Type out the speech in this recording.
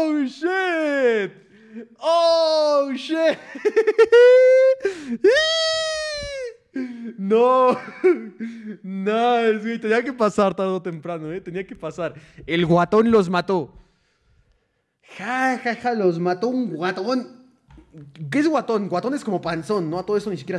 Oh shit. Oh shit. No, ¡No! Tenía que pasar tarde o temprano, ¿eh? Tenía que pasar. El guatón los mató. Ja, ja, ja, los mató un guatón. ¿Qué es guatón? Guatón es como panzón, ¿no? A todo eso ni siquiera